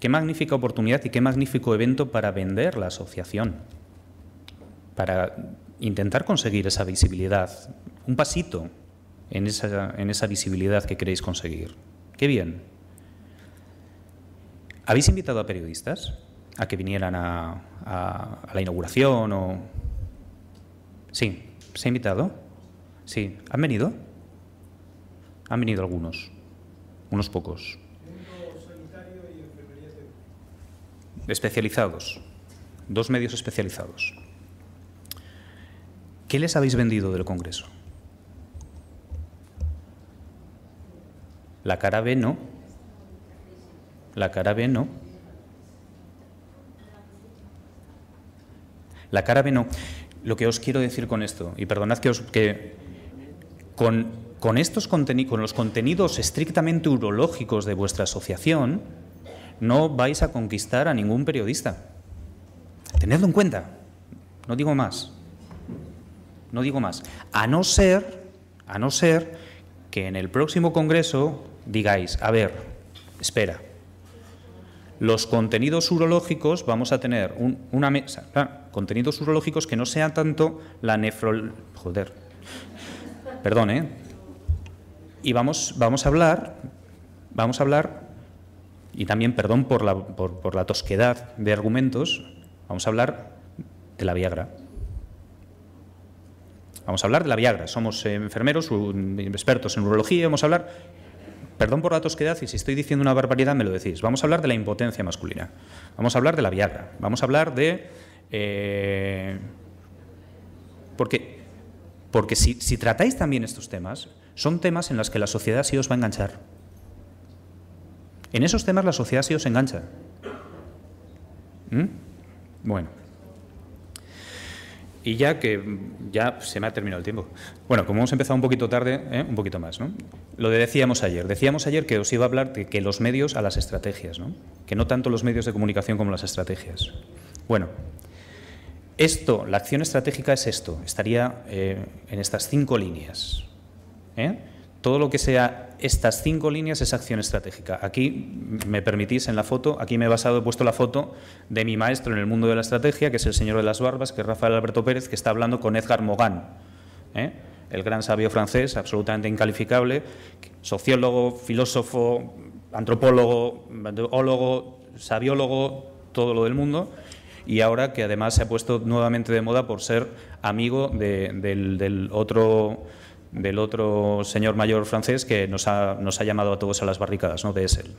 Qué magnífica oportunidad y qué magnífico evento para vender la asociación, para intentar conseguir esa visibilidad, un pasito en esa, en esa visibilidad que queréis conseguir. Qué bien, ¿Habéis invitado a periodistas a que vinieran a, la inauguración o...? Sí, ¿se ha invitado? Sí, ¿han venido? Han venido algunos, unos pocos. Especializados, dos medios especializados. ¿Qué les habéis vendido del Congreso? La cara B no, la cara B no. La cara B no. Lo que os quiero decir con esto, y perdonad que os que con, estos con los contenidos estrictamente urológicos de vuestra asociación, no vais a conquistar a ningún periodista. Tenedlo en cuenta. No digo más. No digo más. A no ser, a no ser que en el próximo congreso digáis, a ver, espera, los contenidos urológicos vamos a tener un, una mesa, contenidos urológicos que no sean tanto la nefrol... Joder, perdón, ¿eh? Y vamos, vamos a hablar, vamos a hablar, y también perdón por la, por la tosquedad de argumentos, vamos a hablar de la Viagra. Vamos a hablar de la Viagra. Somos eh, enfermeros, expertos en urología, vamos a hablar Perdón por la tosquedad y si estoy diciendo una barbaridad me lo decís. Vamos a hablar de la impotencia masculina. Vamos a hablar de la viagra. Vamos a hablar de... Eh, porque porque si, tratáis también estos temas, son temas en los que la sociedad sí os va a enganchar. En esos temas la sociedad sí os engancha. ¿Mm? Bueno. Y ya que mm, ya se me ha terminado el tiempo. Bueno, como hemos empezado un poquito tarde, ¿eh? un poquito más, ¿no? Lo decíamos ayer. Decíamos ayer que os iba a hablar de que los medios a las estrategias, ¿no? Que no tanto los medios de comunicación como las estrategias. Bueno, esto, la acción estratégica es esto. Estaría eh, en estas cinco líneas. ¿eh? Todo lo que sea estas cinco líneas es acción estratégica. Aquí, me permitís, en la foto, aquí me he basado, he puesto la foto de mi maestro en el mundo de la estrategia, que es el señor de las barbas, que es Rafael Alberto Pérez, que está hablando con Edgar Mogán, ¿eh? el gran sabio francés, absolutamente incalificable, sociólogo, filósofo, antropólogo, sabiólogo, todo lo del mundo, y ahora que además se ha puesto nuevamente de moda por ser amigo del otro del otro señor mayor francés que nos ha, nos ha llamado a todos a las barricadas ¿no? de Essel.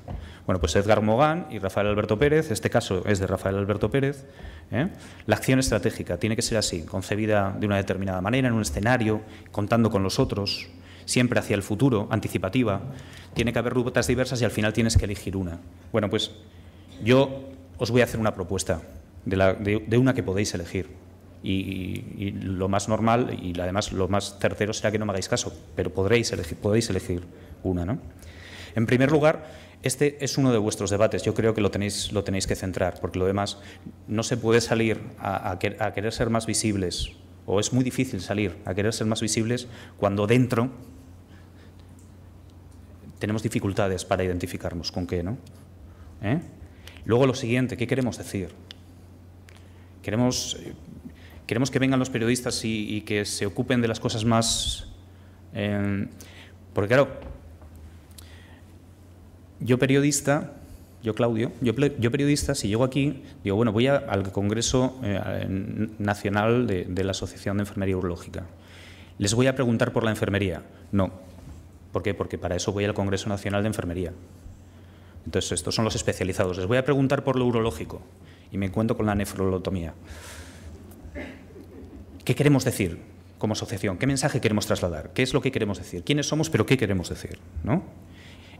Bueno, pues Edgar Mogán y Rafael Alberto Pérez, este caso es de Rafael Alberto Pérez. ¿eh? La acción estratégica tiene que ser así, concebida de una determinada manera, en un escenario, contando con los otros, siempre hacia el futuro, anticipativa. Tiene que haber rutas diversas y al final tienes que elegir una. Bueno, pues yo os voy a hacer una propuesta de una que podéis elegir. Y, lo más normal y además lo más tercero será que no me hagáis caso, pero podréis elegir, podéis elegir una. ¿no? En primer lugar, este es uno de vuestros debates, yo creo que lo tenéis, lo tenéis que centrar, porque lo demás no se puede salir a, querer ser más visibles, o es muy difícil salir a querer ser más visibles cuando dentro tenemos dificultades para identificarnos con qué, ¿no? ¿Eh? Luego lo siguiente, ¿qué queremos decir? Queremos queremos que vengan los periodistas y, que se ocupen de las cosas más... Em, porque claro, yo periodista, yo Claudio, yo, periodista, si llego aquí, digo, bueno, voy al Congreso eh, Nacional de, de, la Asociación de Enfermería Urológica. Les voy a preguntar por la enfermería. No. ¿Por qué? Porque para eso voy al Congreso Nacional de Enfermería. Entonces, estos son los especializados. Les voy a preguntar por lo urológico y me encuentro con la nefrolotomía. ¿Qué queremos decir como asociación? ¿Qué mensaje queremos trasladar? ¿Qué es lo que queremos decir? ¿Quiénes somos, pero qué queremos decir?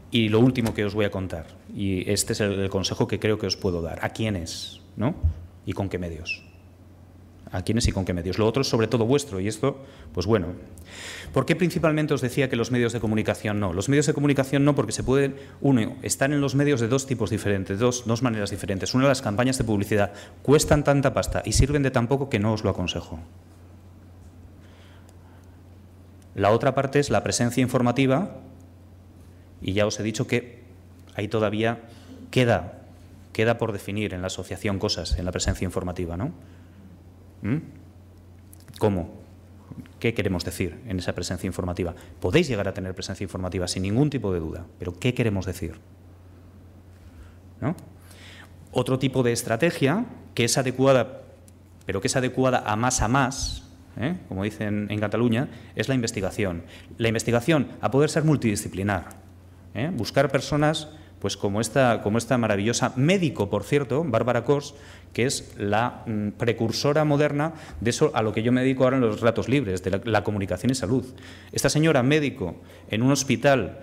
Y lo último que os voy a contar, y este es el, consejo que creo que os puedo dar, ¿a quiénes? ¿No? ¿Y con qué medios? ¿A quiénes y con qué medios? Lo otro es sobre todo vuestro, y esto, pues bueno. ¿Por qué principalmente os decía que los medios de comunicación no? Los medios de comunicación no porque se pueden, uno, están en los medios de dos tipos diferentes, dos, dos maneras diferentes. Una, las campañas de publicidad cuestan tanta pasta y sirven de tan poco que no os lo aconsejo. La otra parte es la presencia informativa y ya os he dicho que ahí todavía queda, queda por definir en la asociación cosas, en la presencia informativa, ¿no? ¿Mm? ¿Cómo? ¿Qué queremos decir en esa presencia informativa? Podéis llegar a tener presencia informativa sin ningún tipo de duda, pero ¿qué queremos decir? Otro tipo de estrategia que es adecuada, pero que es adecuada a más a más, ¿eh? como dicen en Cataluña, es la investigación. La investigación a poder ser multidisciplinar, ¿eh? buscar personas pues como esta, como esta maravillosa médico, por cierto, Bárbara Kors, que es la mm, precursora moderna de eso a lo que yo me dedico ahora en los ratos libres, de la comunicación y salud. Esta señora médico en un hospital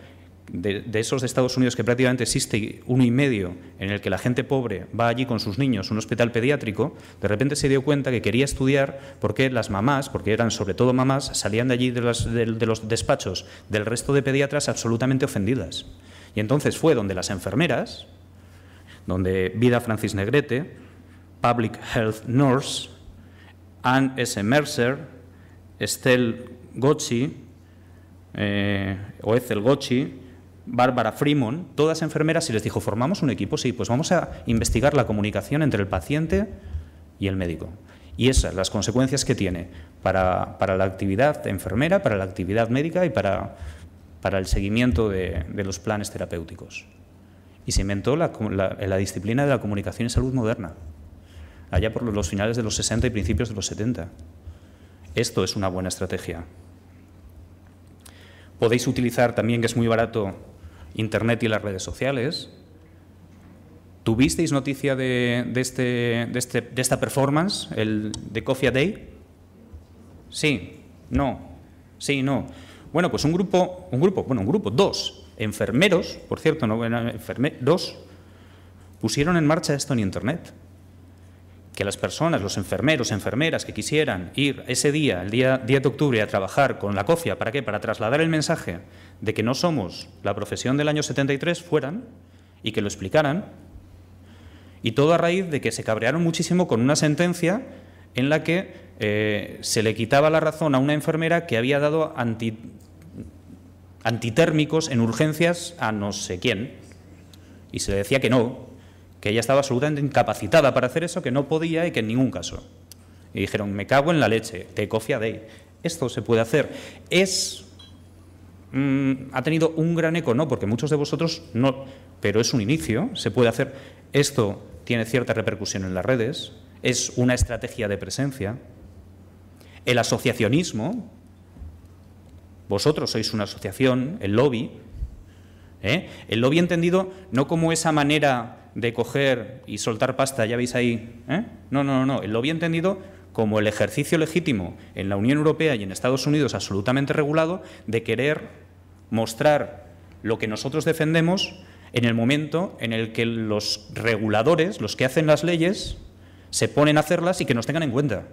de, esos de Estados Unidos que prácticamente existe uno y medio, en el que la gente pobre va allí con sus niños, un hospital pediátrico, de repente se dio cuenta que quería estudiar porque las mamás, porque eran sobre todo mamás, salían de allí de, los despachos del resto de pediatras absolutamente ofendidas. Y entonces fue donde las enfermeras, donde Vida Francis Negrete, Public Health Nurse, Anne S. Mercer, Estelle Gochi eh, o Ethel Gochi, Bárbara Freeman, todas enfermeras, y les dijo, formamos un equipo, sí, pues vamos a investigar la comunicación entre el paciente y el médico. Y esas, las consecuencias que tiene para, la actividad enfermera, para la actividad médica y para, el seguimiento de, los planes terapéuticos. Y se inventó la, la disciplina de la comunicación y salud moderna, allá por los finales de los 60 y principios de los 70. Esto es una buena estrategia. Podéis utilizar también, que es muy barato, Internet y las redes sociales. ¿Tuvisteis noticia este, de, este, de, esta performance, el de Coffee a Day? Sí, no, sí, no. Bueno, pues un grupo, un grupo, bueno, un grupo, dos enfermeros, por cierto, no, enferme, dos, pusieron en marcha esto en Internet que las personas, los enfermeros, enfermeras que quisieran ir ese día, el día 10 de octubre, a trabajar con la COFIA, ¿para qué? Para trasladar el mensaje de que no somos la profesión del año 73, fueran y que lo explicaran. Y todo a raíz de que se cabrearon muchísimo con una sentencia en la que eh, se le quitaba la razón a una enfermera que había dado anti, antitérmicos en urgencias a no sé quién. Y se le decía que no, que ella estaba absolutamente incapacitada para hacer eso, que no podía y que en ningún caso. Y dijeron, me cago en la leche, te cofia de. Esto se puede hacer. Es mm, ha tenido un gran eco, no, porque muchos de vosotros no, pero es un inicio, se puede hacer. Esto tiene cierta repercusión en las redes, es una estrategia de presencia. El asociacionismo, vosotros sois una asociación, el lobby, ¿eh? el lobby entendido no como esa manera de coger y soltar pasta, ya veis ahí. ¿eh? No, no, no, lo bien entendido como el ejercicio legítimo en la Unión Europea y en Estados Unidos absolutamente regulado de querer mostrar lo que nosotros defendemos en el momento en el que los reguladores, los que hacen las leyes, se ponen a hacerlas y que nos tengan en cuenta.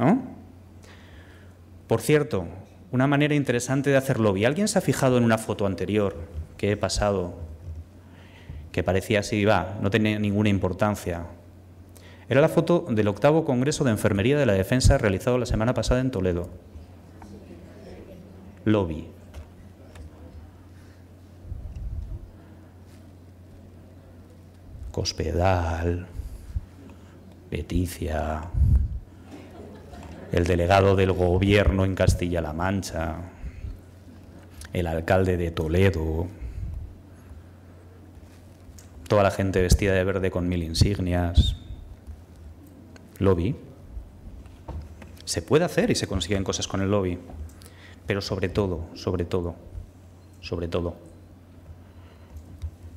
¿No? Por cierto, una manera interesante de hacer lobby. ¿Alguien se ha fijado en una foto anterior que he pasado que parecía así, va, no tenía ninguna importancia. Era la foto del octavo Congreso de Enfermería de la Defensa realizado la semana pasada en Toledo. Lobby. Cospedal, Peticia, el delegado del gobierno en Castilla-La Mancha, el alcalde de Toledo, toda la gente vestida de verde con mil insignias. Lobby. Se puede hacer y se consiguen cosas con el lobby, pero sobre todo, sobre todo, sobre todo.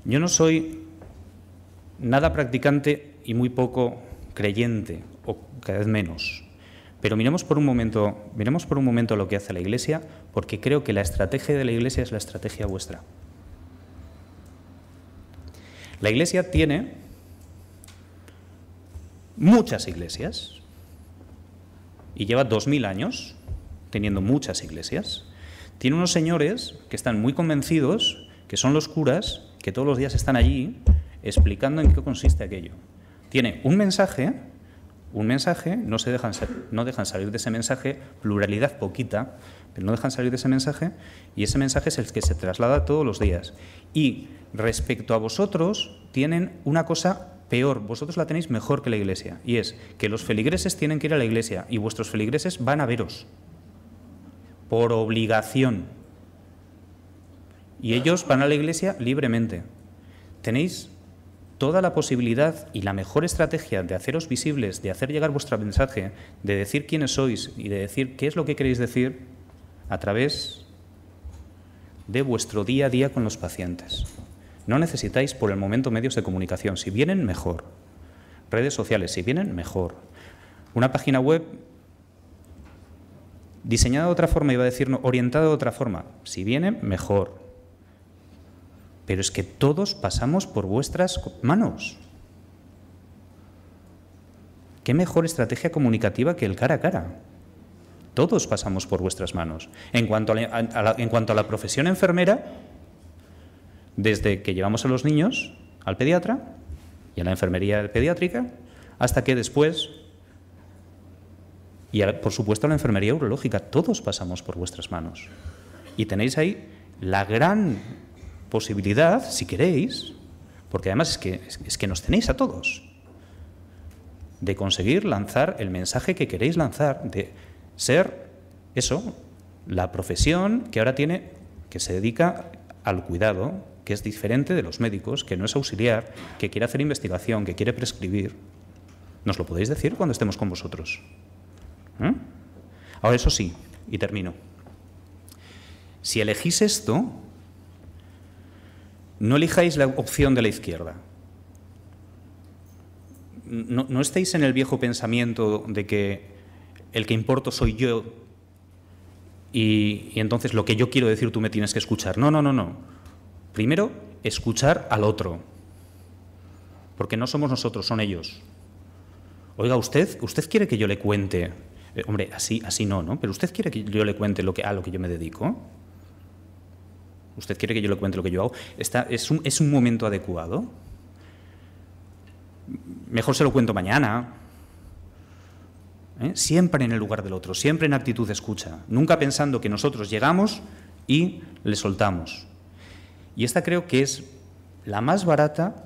Yo no soy nada practicante y muy poco creyente, o cada vez menos. Pero miremos por un momento, miremos por un momento lo que hace la Iglesia, porque creo que la estrategia de la Iglesia es la estrategia vuestra. La iglesia tiene muchas iglesias y lleva dos mil años teniendo muchas iglesias. Tiene unos señores que están muy convencidos, que son los curas, que todos los días están allí explicando en qué consiste aquello. Tiene un mensaje un mensaje, no, se dejan, no dejan salir de ese mensaje, pluralidad poquita, pero no dejan salir de ese mensaje, y ese mensaje es el que se traslada todos los días. Y respecto a vosotros, tienen una cosa peor, vosotros la tenéis mejor que la iglesia, y es que los feligreses tienen que ir a la iglesia y vuestros feligreses van a veros, por obligación. Y ellos van a la iglesia libremente. Tenéis toda la posibilidad y la mejor estrategia de haceros visibles, de hacer llegar vuestro mensaje, de decir quiénes sois y de decir qué es lo que queréis decir a través de vuestro día a día con los pacientes. No necesitáis por el momento medios de comunicación. Si vienen, mejor. Redes sociales, si vienen, mejor. Una página web diseñada de otra forma, iba a decir orientada de otra forma. Si vienen, mejor. Pero es que todos pasamos por vuestras manos. ¿Qué mejor estrategia comunicativa que el cara a cara? Todos pasamos por vuestras manos. En cuanto a la, profesión enfermera, desde que llevamos a los niños al pediatra y a la enfermería pediátrica, hasta que después, y por supuesto a la enfermería urológica, todos pasamos por vuestras manos. Y tenéis ahí la gran posibilidad, si queréis, porque además es que, es que nos tenéis a todos, de conseguir lanzar el mensaje que queréis lanzar, de ser eso, la profesión que ahora tiene, que se dedica al cuidado, que es diferente de los médicos, que no es auxiliar, que quiere hacer investigación, que quiere prescribir. Nos lo podéis decir cuando estemos con vosotros. ¿Eh? Ahora, eso sí, y termino. Si elegís esto, no elijáis la opción de la izquierda. No, estéis en el viejo pensamiento de que el que importo soy yo y, entonces lo que yo quiero decir tú me tienes que escuchar. No, no, no, no. Primero, escuchar al otro. Porque no somos nosotros, son ellos. Oiga, usted, usted quiere que yo le cuente. Eh, hombre, así, así no, ¿no? Pero usted quiere que yo le cuente lo que, a lo que yo me dedico usted quiere que yo le cuente lo que yo hago, Está, es, un, momento adecuado. Mejor se lo cuento mañana. ¿eh? Siempre en el lugar del otro, siempre en actitud de escucha, nunca pensando que nosotros llegamos y le soltamos. Y esta creo que es la más barata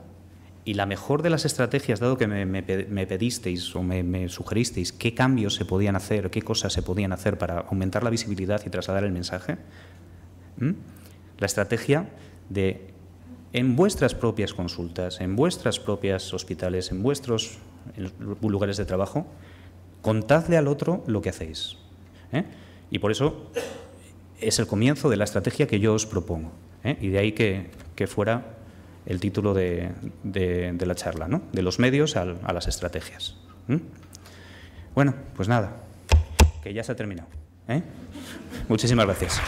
y la mejor de las estrategias, dado que me, pedisteis o me, me, sugeristeis qué cambios se podían hacer, qué cosas se podían hacer para aumentar la visibilidad y trasladar el mensaje, la estrategia de en vuestras propias consultas, en vuestras propias hospitales, en vuestros lugares de trabajo, contadle al otro lo que hacéis. ¿eh? Y por eso es el comienzo de la estrategia que yo os propongo. ¿eh? Y de ahí que, fuera el título de, la charla, ¿no? de los medios a, las estrategias. Bueno, pues nada, que ya se ha terminado. ¿eh? Muchísimas gracias.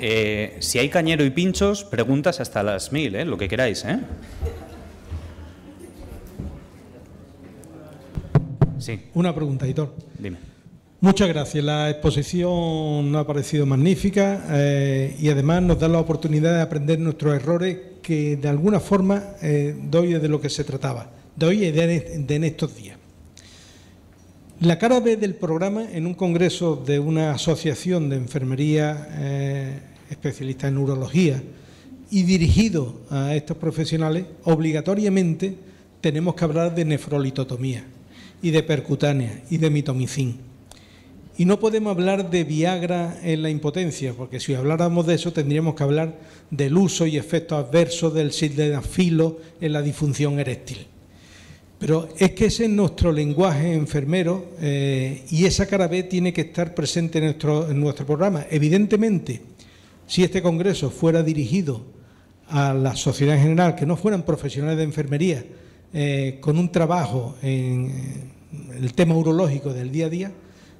Eh, si hay cañero y pinchos, preguntas hasta las mil, eh, lo que queráis. ¿eh? Sí. Una pregunta, Hitor. Dime. Muchas gracias. La exposición nos ha parecido magnífica eh, y además nos da la oportunidad de aprender nuestros errores que de alguna forma doy de lo que se trataba, doy de en estos días. La cara B del programa en un congreso de una asociación de enfermería eh, especialista en urología y dirigido a estos profesionales, obligatoriamente tenemos que hablar de nefrolitotomía y de percutánea y de mitomicín. Y no podemos hablar de Viagra en la impotencia, porque si habláramos de eso tendríamos que hablar del uso y efectos adversos del sildenafilo en la disfunción eréctil. Pero es que ese es nuestro lenguaje enfermero eh, y esa cara B tiene que estar presente en nuestro, programa. Evidentemente, si este congreso fuera dirigido a la sociedad en general, que no fueran profesionales de enfermería, eh, con un trabajo en el tema urológico del día a día,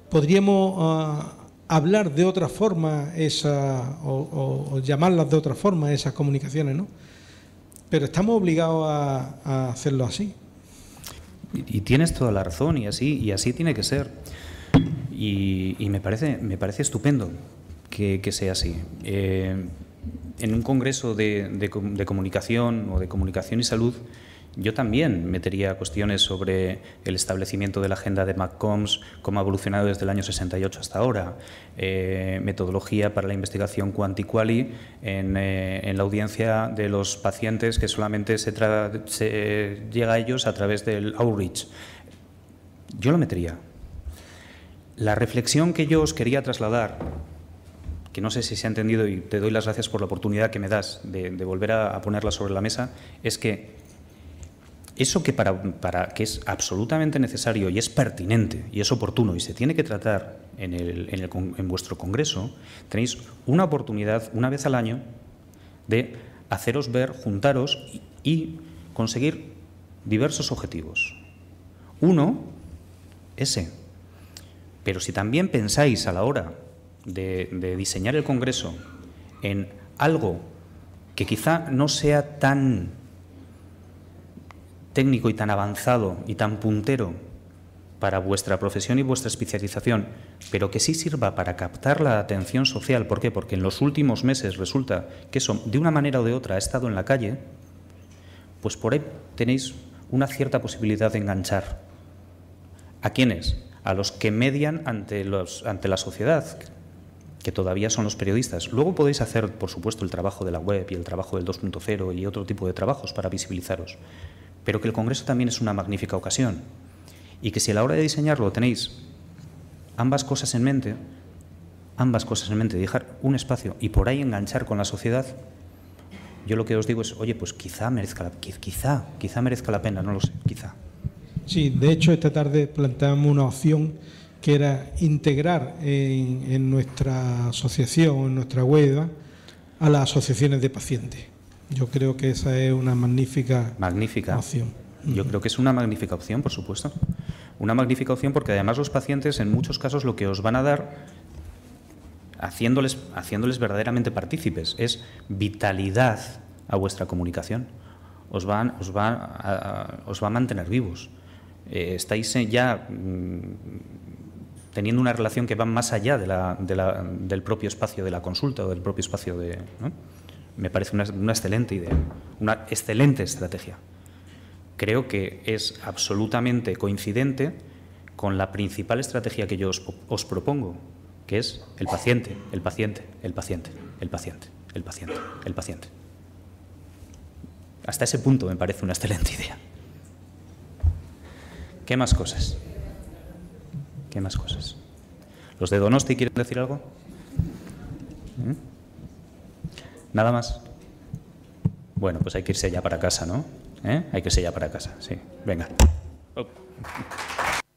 podríamos ah, hablar de otra forma esa, o, llamarlas de otra forma esas comunicaciones, ¿no? Pero estamos obligados a hacerlo así. Y, tienes toda la razón y así, y así tiene que ser. Y, me, parece, me parece estupendo que, sea así. Eh, en un congreso de comunicación o de comunicación y salud, yo también metería cuestiones sobre el establecimiento de la agenda de Maccoms, cómo ha evolucionado desde el año 68 hasta ahora, eh, metodología para la investigación cuantiquali en, eh, en, la audiencia de los pacientes que solamente se, llega a ellos a través del outreach. Yo lo metería. La reflexión que yo os quería trasladar que no sé si se ha entendido y te doy las gracias por la oportunidad que me das de, volver a ponerla sobre la mesa, es que eso que, para, para, que es absolutamente necesario y es pertinente y es oportuno y se tiene que tratar en, vuestro Congreso, tenéis una oportunidad una vez al año de haceros ver, juntaros y, conseguir diversos objetivos. Uno, ese. Pero si también pensáis a la hora de diseñar el Congreso en algo que quizá no sea tan técnico y tan avanzado y tan puntero para vuestra profesión y vuestra especialización, pero que sí sirva para captar la atención social. ¿Por qué? Porque en los últimos meses resulta que eso, de una manera o de otra, ha estado en la calle, pues por ahí tenéis una cierta posibilidad de enganchar. ¿A quiénes? A los que median ante, ante la sociedad, que todavía son los periodistas. Luego podéis hacer, por supuesto, el trabajo de la web y el trabajo del 2.0 y otro tipo de trabajos para visibilizaros pero que el Congreso también es una magnífica ocasión y que si a la hora de diseñarlo tenéis ambas cosas en mente, ambas cosas en mente, dejar un espacio y por ahí enganchar con la sociedad, yo lo que os digo es, oye, pues quizá merezca la, quizá, quizá merezca la pena, no lo sé, quizá. Sí, de hecho esta tarde planteamos una opción que era integrar en, en nuestra asociación, en nuestra web, a las asociaciones de pacientes. Yo creo que esa es una magnífica, magnífica. opción. Yo creo que es una magnífica opción, por supuesto. Una magnífica opción porque además los pacientes en muchos casos lo que os van a dar haciéndoles, haciéndoles verdaderamente partícipes. Es vitalidad a vuestra comunicación. Os, van, os, va, a, os va a mantener vivos. Eh, estáis ya mm, teniendo una relación que va más allá de del propio espacio de la consulta o del propio espacio de me parece una, excelente idea, una excelente estrategia. Creo que es absolutamente coincidente con la principal estrategia que yo os, propongo, que es el paciente, el paciente, el paciente, el paciente, el paciente, el paciente. Hasta ese punto me parece una excelente idea. ¿Qué más cosas? ¿Qué más cosas? ¿Los de Donosti quieren decir algo? ¿Mm? ¿Nada más? Bueno, pues hay que irse ya para casa, ¿no? ¿Eh? Hay que irse ya para casa, sí. Venga. Oh.